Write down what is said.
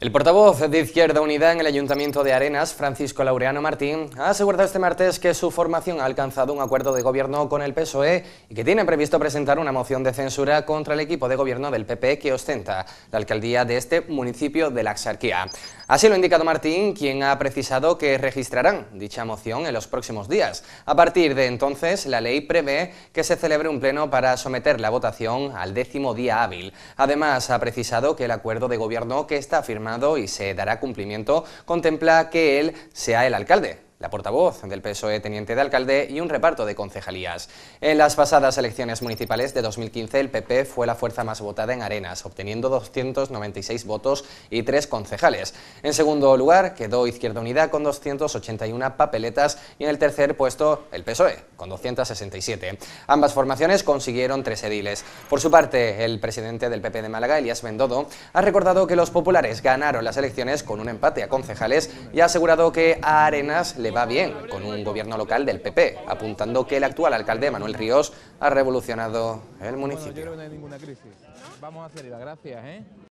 El portavoz de Izquierda Unida en el Ayuntamiento de Arenas, Francisco Laureano Martín, ha asegurado este martes que su formación ha alcanzado un acuerdo de gobierno con el PSOE y que tiene previsto presentar una moción de censura contra el equipo de gobierno del PP que ostenta la alcaldía de este municipio de la Axarquía. Así lo ha indicado Martín, quien ha precisado que registrarán dicha moción en los próximos días. A partir de entonces, la ley prevé que se celebre un pleno para someter la votación al décimo día hábil. Además, ha precisado que el acuerdo de gobierno que está firmado y se dará cumplimiento, contempla que él sea el alcalde la portavoz del PSOE teniente de alcalde y un reparto de concejalías. En las pasadas elecciones municipales de 2015 el PP fue la fuerza más votada en Arenas, obteniendo 296 votos y tres concejales. En segundo lugar quedó Izquierda Unida con 281 papeletas y en el tercer puesto el PSOE con 267. Ambas formaciones consiguieron tres ediles. Por su parte, el presidente del PP de Málaga, Elías Bendodo, ha recordado que los populares ganaron las elecciones con un empate a concejales y ha asegurado que a Arenas le va bien con un gobierno local del PP, apuntando que el actual alcalde Manuel Ríos ha revolucionado el municipio.